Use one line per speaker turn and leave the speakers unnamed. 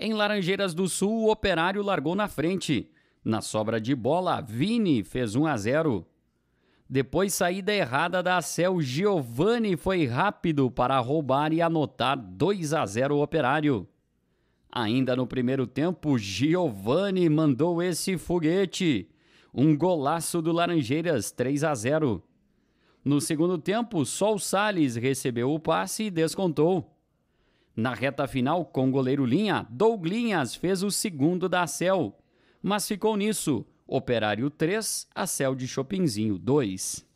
Em Laranjeiras do Sul, o Operário largou na frente. Na sobra de bola, Vini fez 1 a 0. Depois, saída errada da Cel, Giovani foi rápido para roubar e anotar 2 a 0 o Operário. Ainda no primeiro tempo, Giovani mandou esse foguete. Um golaço do Laranjeiras, 3 a 0. No segundo tempo, Sol Salles recebeu o passe e descontou. Na reta final, com goleiro linha, Douglinhas fez o segundo da Cel, mas ficou nisso. Operário 3, a Cel de Chopinzinho 2.